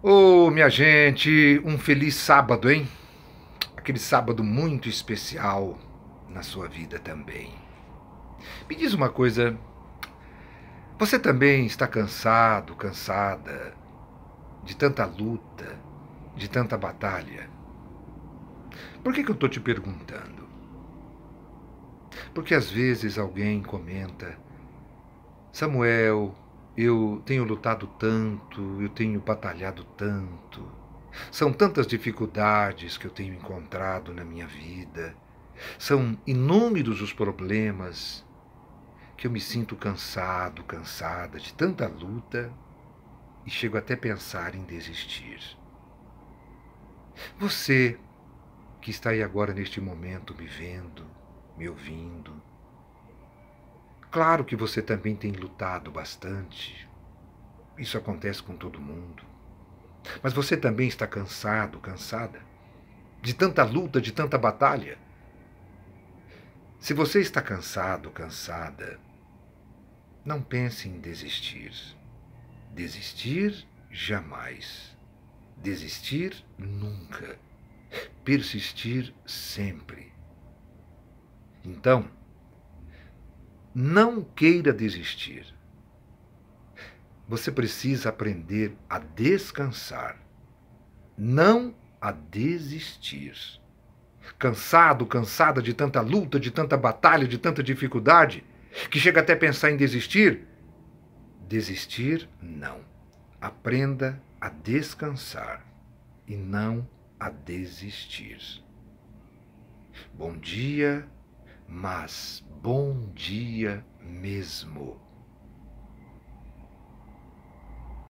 Ô, oh, minha gente, um feliz sábado, hein? Aquele sábado muito especial na sua vida também. Me diz uma coisa. Você também está cansado, cansada de tanta luta, de tanta batalha? Por que, que eu estou te perguntando? Porque às vezes alguém comenta: Samuel, eu tenho lutado tanto, eu tenho batalhado tanto. São tantas dificuldades que eu tenho encontrado na minha vida. São inúmeros os problemas que eu me sinto cansado, cansada de tanta luta e chego até pensar em desistir. Você que está aí agora neste momento me vendo, me ouvindo, Claro que você também tem lutado bastante. Isso acontece com todo mundo. Mas você também está cansado, cansada de tanta luta, de tanta batalha. Se você está cansado, cansada, não pense em desistir. Desistir jamais. Desistir nunca. Persistir sempre. Então, não queira desistir. Você precisa aprender a descansar, não a desistir. Cansado, cansada de tanta luta, de tanta batalha, de tanta dificuldade, que chega até a pensar em desistir? Desistir, não. Aprenda a descansar e não a desistir. Bom dia, mas bom dia mesmo.